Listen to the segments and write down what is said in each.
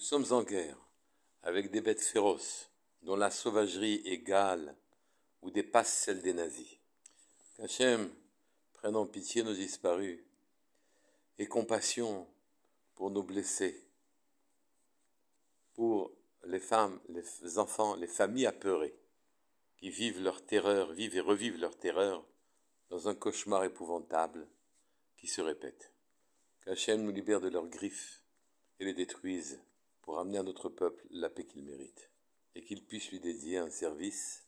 Nous sommes en guerre avec des bêtes féroces dont la sauvagerie égale ou dépasse celle des nazis. Hachem, prenons pitié nos disparus et compassion pour nos blessés, pour les femmes, les enfants, les familles apeurées qui vivent leur terreur, vivent et revivent leur terreur dans un cauchemar épouvantable qui se répète. Hachem, nous libère de leurs griffes et les détruise pour amener à notre peuple la paix qu'il mérite, et qu'il puisse lui dédier un service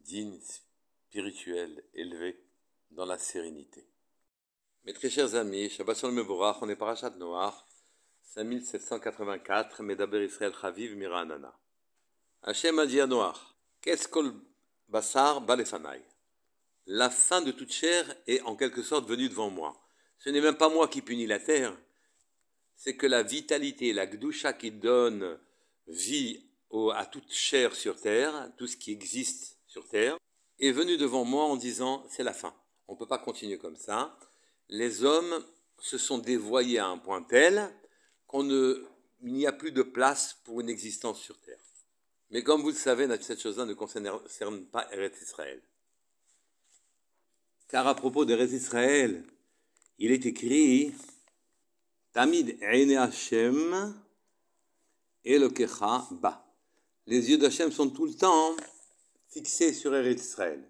digne, spirituel, élevé, dans la sérénité. Mes très chers amis, Shabbat Shalom borach, on est Parachat Noir, 5784, Medaber Israël Chaviv Miranana. Hachem a dit à Noir, Qu'est-ce La fin de toute chair est en quelque sorte venue devant moi. Ce n'est même pas moi qui punis la terre, c'est que la vitalité, la gdusha qui donne vie à toute chair sur terre, tout ce qui existe sur terre, est venue devant moi en disant c'est la fin. On ne peut pas continuer comme ça. Les hommes se sont dévoyés à un point tel qu'on ne, n'y a plus de place pour une existence sur terre. Mais comme vous le savez, cette chose-là ne concerne pas Eretz Israël. Car à propos d'Eretz Israël, il est écrit Tamid Eine Hashem et le Kecha Ba. Les yeux d'Hachem sont tout le temps fixés sur Eretz Israël.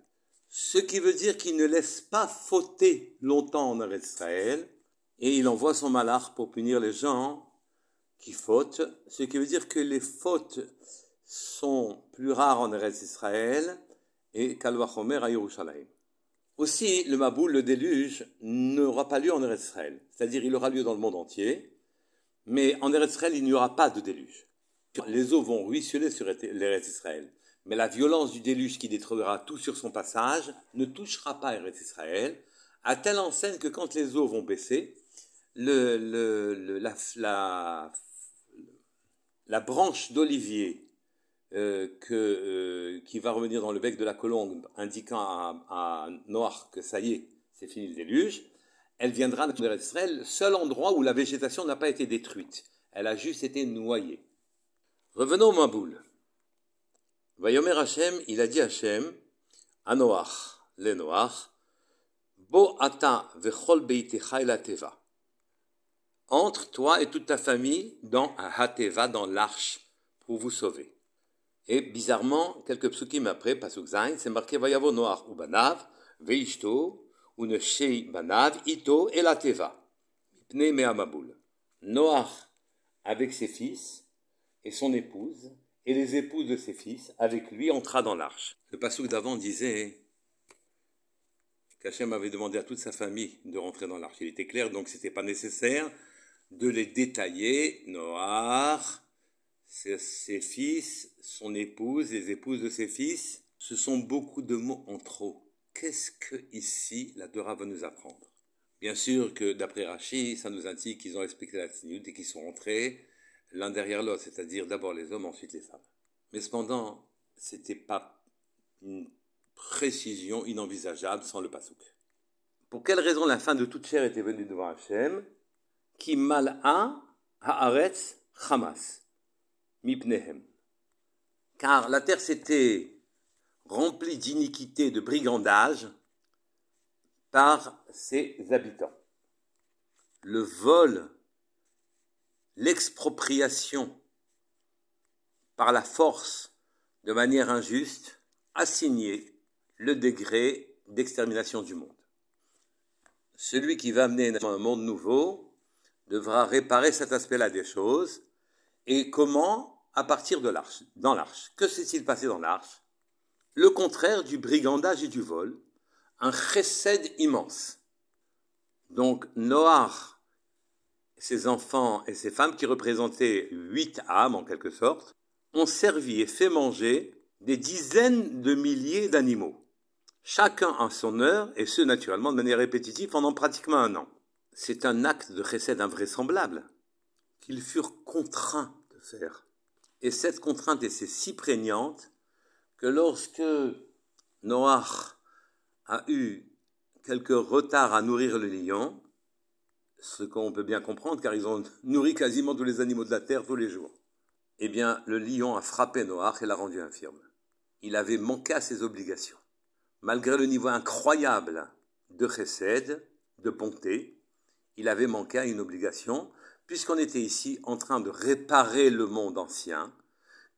Ce qui veut dire qu'il ne laisse pas fauter longtemps en Eretz Israël et il envoie son malar pour punir les gens qui fautent. Ce qui veut dire que les fautes sont plus rares en Eretz Israël et Kalvachomer à Yerushalayim. Aussi, le Maboul, le déluge, n'aura pas lieu en Eretz Israël. C'est-à-dire, il aura lieu dans le monde entier, mais en Eretz Israël, il n'y aura pas de déluge. Les eaux vont ruisseler sur l'Eretz Israël. Mais la violence du déluge qui détruira tout sur son passage ne touchera pas Eretz Israël, à telle enseigne que quand les eaux vont baisser, la branche d'olivier euh, euh, qui va revenir dans le bec de la colombe, indiquant à, à que ça y est, c'est fini le déluge, elle viendra de Israël, seul endroit où la végétation n'a pas été détruite. Elle a juste été noyée. Revenons au Maboul. Vayomer Hachem, il a dit Hachem, à Noach, les Noach, ata vechol Entre toi et toute ta famille dans un hateva, dans l'arche, pour vous sauver. Et bizarrement, quelques psukim après, Pasuk Zain, c'est marqué Voyavo Noar ou Banav, Veishto, ou shei Banav, Ito et la Teva. avec ses fils et son épouse, et les épouses de ses fils, avec lui, entra dans l'arche. Le Pasuk d'avant disait qu'Hachem avait demandé à toute sa famille de rentrer dans l'arche. Il était clair, donc ce n'était pas nécessaire de les détailler. Noar ses fils, son épouse, les épouses de ses fils, ce sont beaucoup de mots en trop. Qu'est-ce que ici la Torah va nous apprendre Bien sûr que d'après Rachid, ça nous indique qu'ils ont respecté la tenue et qu'ils sont rentrés l'un derrière l'autre, c'est-à-dire d'abord les hommes, ensuite les femmes. Mais cependant, ce n'était pas une précision inenvisageable sans le pasouk. Pour quelle raison la fin de toute chair était venue devant Hachem Qui mal a, Haaretz Hamas Mipnehem. Car la terre s'était remplie d'iniquité, de brigandage par ses habitants. Le vol, l'expropriation par la force de manière injuste a signé le degré d'extermination du monde. Celui qui va amener un monde nouveau devra réparer cet aspect-là des choses et comment à partir de l'arche, dans l'arche. Que s'est-il passé dans l'arche Le contraire du brigandage et du vol, un chesed immense. Donc Noah, ses enfants et ses femmes, qui représentaient huit âmes en quelque sorte, ont servi et fait manger des dizaines de milliers d'animaux. Chacun à son heure, et ce naturellement de manière répétitive pendant pratiquement un an. C'est un acte de recède invraisemblable qu'ils furent contraints de faire. Et cette contrainte était si prégnante que lorsque Noah a eu quelques retards à nourrir le lion, ce qu'on peut bien comprendre car ils ont nourri quasiment tous les animaux de la terre tous les jours, eh bien le lion a frappé Noah et l'a rendu infirme. Il avait manqué à ses obligations. Malgré le niveau incroyable de chesed, de pontée, il avait manqué à une obligation puisqu'on était ici en train de réparer le monde ancien,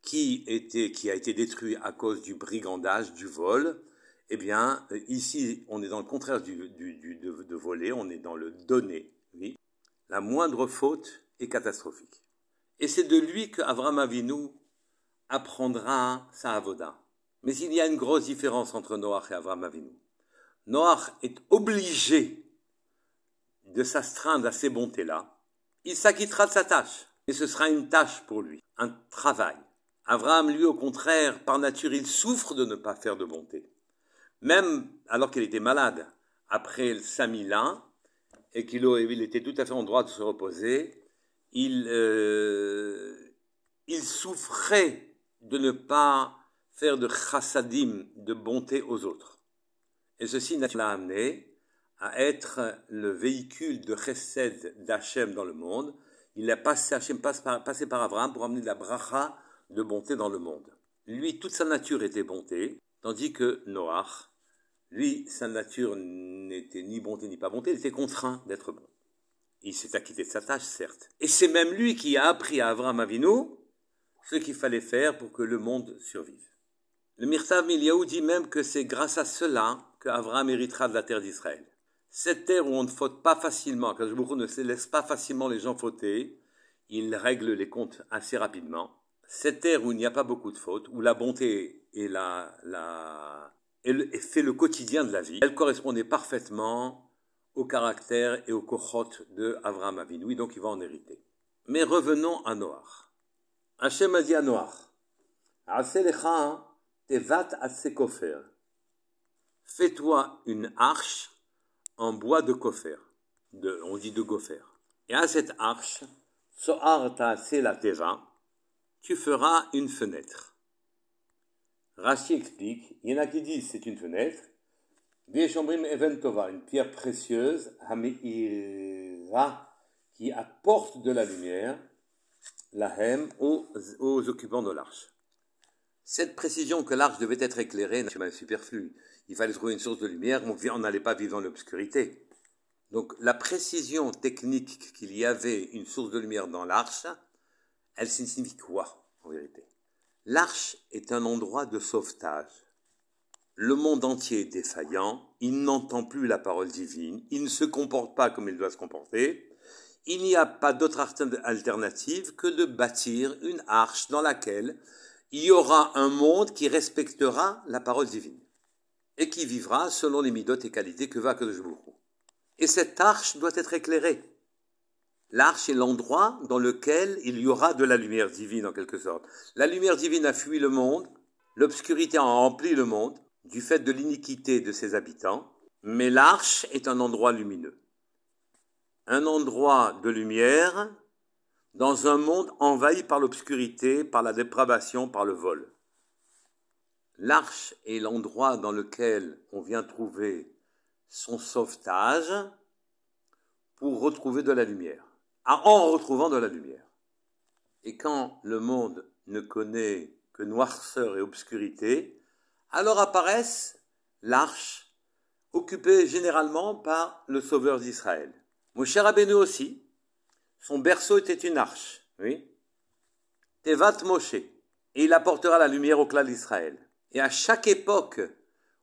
qui, était, qui a été détruit à cause du brigandage, du vol, eh bien, euh, ici, on est dans le contraire du, de, voler, on est dans le donner. La moindre faute est catastrophique. Et c'est de lui que Avram Avinu apprendra sa avoda. Mais il y a une grosse différence entre Noach et Avram Avinu. Noach est obligé de s'astreindre à ces bontés-là, il s'acquittera de sa tâche, et ce sera une tâche pour lui, un travail. Abraham, lui, au contraire, par nature, il souffre de ne pas faire de bonté. Même alors qu'il était malade, après le Samila, et qu'il était tout à fait en droit de se reposer, il, euh, il souffrait de ne pas faire de chassadim, de bonté aux autres. Et ceci l'a amené à être le véhicule de Chesed d'Hachem dans le monde. Il a passé, par, passé par Abraham pour amener de la bracha de bonté dans le monde. Lui, toute sa nature était bonté, tandis que Noach, lui, sa nature n'était ni bonté ni pas bonté, il était contraint d'être bon. Il s'est acquitté de sa tâche, certes. Et c'est même lui qui a appris à Avram Avinu ce qu'il fallait faire pour que le monde survive. Le Mirtav Miliaou dit même que c'est grâce à cela que Avram héritera de la terre d'Israël cette terre où on ne faute pas facilement, car beaucoup ne laisse pas facilement les gens fauter, il règle les comptes assez rapidement. Cette terre où il n'y a pas beaucoup de fautes, où la bonté est la, fait le quotidien de la vie, elle correspondait parfaitement au caractère et aux cochot de Avram Avinu, donc il va en hériter. Mais revenons à Noir. Hachem a dit à Noir, Tevat Fais-toi une arche en bois de coffre, de, on dit de gopher. Et à cette arche, Soarta Selateva, tu feras une fenêtre. Rashi explique, il y en a qui disent c'est une fenêtre, Eventova, une pierre précieuse, qui apporte de la lumière, la hem, aux occupants de l'arche. Cette précision que l'arche devait être éclairée n'est pas superflue. Il fallait trouver une source de lumière, on n'allait pas vivre dans l'obscurité. Donc la précision technique qu'il y avait une source de lumière dans l'arche, elle signifie quoi en vérité L'arche est un endroit de sauvetage. Le monde entier est défaillant, il n'entend plus la parole divine, il ne se comporte pas comme il doit se comporter, il n'y a pas d'autre alternative que de bâtir une arche dans laquelle il y aura un monde qui respectera la parole divine et qui vivra selon les midotes et qualités que va que vous Et cette arche doit être éclairée. L'arche est l'endroit dans lequel il y aura de la lumière divine en quelque sorte. La lumière divine a fui le monde, l'obscurité a rempli le monde du fait de l'iniquité de ses habitants, mais l'arche est un endroit lumineux. Un endroit de lumière dans un monde envahi par l'obscurité, par la dépravation, par le vol. L'arche est l'endroit dans lequel on vient trouver son sauvetage pour retrouver de la lumière, ah, en retrouvant de la lumière. Et quand le monde ne connaît que noirceur et obscurité, alors apparaissent l'arche, occupée généralement par le Sauveur d'Israël. mon cher Abénu aussi, son berceau était une arche, oui. Tevat Moshe. Et il apportera la lumière au clan d'Israël. Et à chaque époque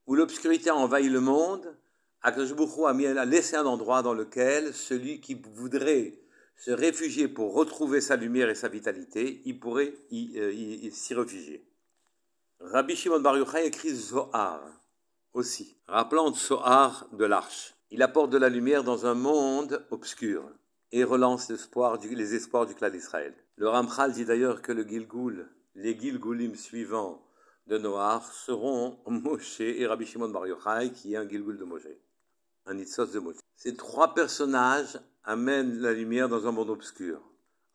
où l'obscurité envahit envahi le monde, Akash a, a laissé un endroit dans lequel celui qui voudrait se réfugier pour retrouver sa lumière et sa vitalité, il pourrait euh, s'y réfugier. Rabbi Shimon Bar Yochai écrit Zohar aussi, rappelant Zohar de l'arche. Il apporte de la lumière dans un monde obscur et relance du, les espoirs du clan d'Israël. Le Ramchal dit d'ailleurs que le Gilgoul, les Gilgoulim suivants de Noar seront Moshe et Rabbi Shimon Bar Yochai, qui est un Gilgoul de Moshe, un Itzos de Moshe. Ces trois personnages amènent la lumière dans un monde obscur.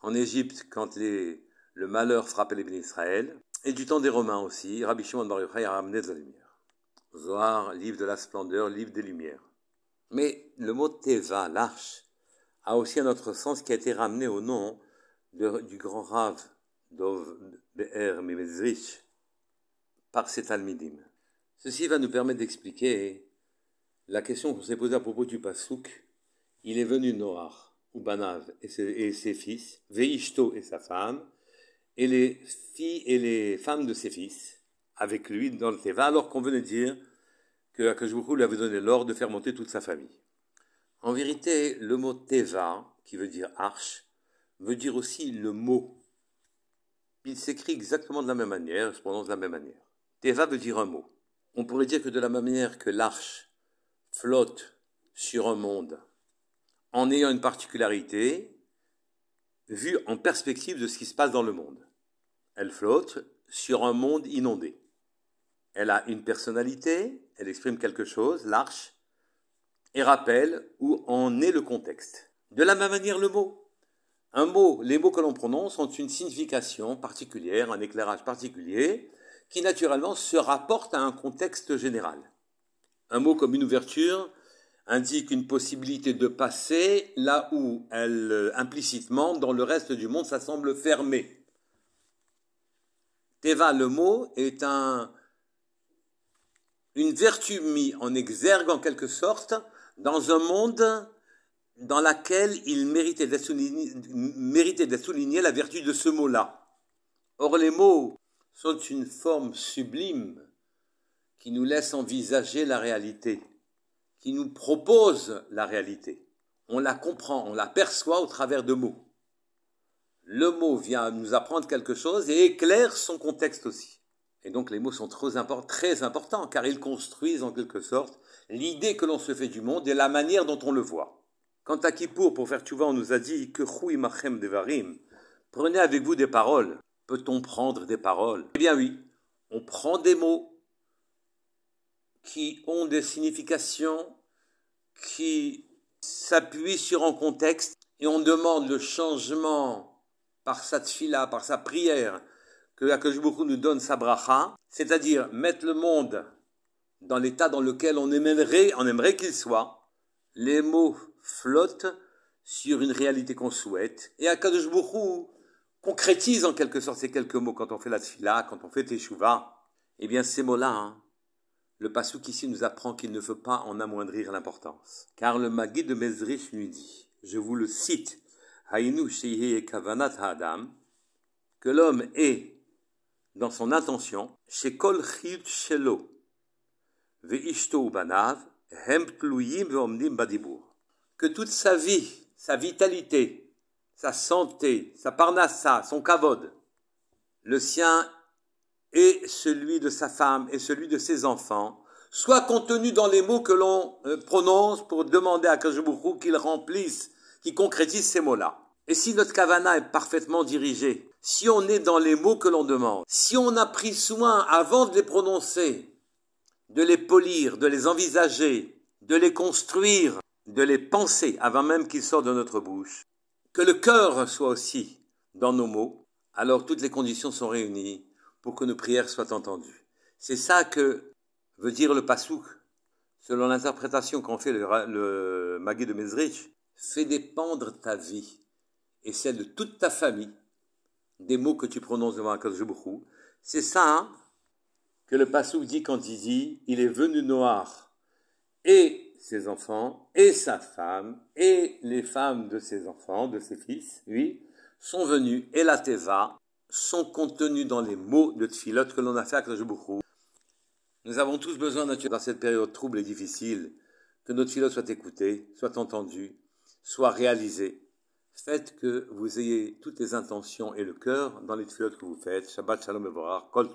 En Égypte, quand les, le malheur frappait les d'Israël, et du temps des Romains aussi, Rabbi Shimon Bar Yochai a ramené de la lumière. Zohar, livre de la splendeur, livre des lumières. Mais le mot Teva, l'arche, a aussi un autre sens qui a été ramené au nom du grand Rav Dov Be'er Mimezrich par cet Almidim. Ceci va nous permettre d'expliquer la question qu'on s'est posée à propos du Passouk. Il est venu Noar, ou Banav, et ses, fils, Veishto et sa femme, et les filles et les femmes de ses fils, avec lui dans le Teva, alors qu'on venait dire que Akashbuku lui avait donné l'ordre de faire monter toute sa famille. En vérité, le mot teva, qui veut dire arche, veut dire aussi le mot. Il s'écrit exactement de la même manière, prononce de la même manière. Teva veut dire un mot. On pourrait dire que de la même manière que l'arche flotte sur un monde, en ayant une particularité, vue en perspective de ce qui se passe dans le monde. Elle flotte sur un monde inondé. Elle a une personnalité, elle exprime quelque chose, l'arche, et rappelle où en est le contexte. De la même manière, le mot. Un mot, les mots que l'on prononce ont une signification particulière, un éclairage particulier, qui naturellement se rapporte à un contexte général. Un mot comme une ouverture indique une possibilité de passer là où elle, implicitement, dans le reste du monde, ça semble fermé. Teva, le mot, est un, une vertu mise en exergue en quelque sorte dans un monde dans lequel il méritait d'être souligné, la vertu de ce mot-là. Or, les mots sont une forme sublime qui nous laisse envisager la réalité, qui nous propose la réalité. On la comprend, on la perçoit au travers de mots. Le mot vient nous apprendre quelque chose et éclaire son contexte aussi. Et donc les mots sont très importants car ils construisent en quelque sorte l'idée que l'on se fait du monde et la manière dont on le voit. Quant à Kippour, pour faire vois, on nous a dit que Choui Machem Devarim, prenez avec vous des paroles. Peut-on prendre des paroles Eh bien oui, on prend des mots qui ont des significations, qui s'appuient sur un contexte, et on demande le changement par sa tfila, par sa prière, que beaucoup nous donne sa c'est-à-dire mettre le monde dans l'état dans lequel on aimerait, on aimerait qu'il soit, les mots flottent sur une réalité qu'on souhaite. Et Akadosh Bourou concrétise en quelque sorte ces quelques mots quand on fait la tfila, quand on fait teshuva. Eh bien, ces mots-là, hein, le passouk ici nous apprend qu'il ne veut pas en amoindrir l'importance. Car le Magui de Mezrich lui dit, je vous le cite, Haïnu Kavanat Adam, que l'homme est, dans son intention, Shekol Shelo, que toute sa vie, sa vitalité, sa santé, sa parnassa, son kavod, le sien et celui de sa femme et celui de ses enfants, soit contenus dans les mots que l'on euh, prononce pour demander à Kajaboukou qu'il remplisse, qu'il concrétise ces mots-là. Et si notre kavana est parfaitement dirigé, si on est dans les mots que l'on demande, si on a pris soin avant de les prononcer de les polir, de les envisager, de les construire, de les penser avant même qu'ils sortent de notre bouche, que le cœur soit aussi dans nos mots, alors toutes les conditions sont réunies pour que nos prières soient entendues. C'est ça que veut dire le passouk, selon l'interprétation qu'en fait le, le Magui de Mesrich, fais dépendre ta vie et celle de toute ta famille des mots que tu prononces devant Akadosh C'est ça, hein que le Passouk dit quand il dit Il est venu Noir et ses enfants, et sa femme, et les femmes de ses enfants, de ses fils, lui, sont venus, et la Teva, sont contenus dans les mots de Tfilot que l'on a fait à Nous avons tous besoin, dans cette période trouble et difficile, que notre Tfilot soit écouté soit entendu, soit réalisé Faites que vous ayez toutes les intentions et le cœur dans les Tfilot que vous faites. Shabbat Shalom et Kol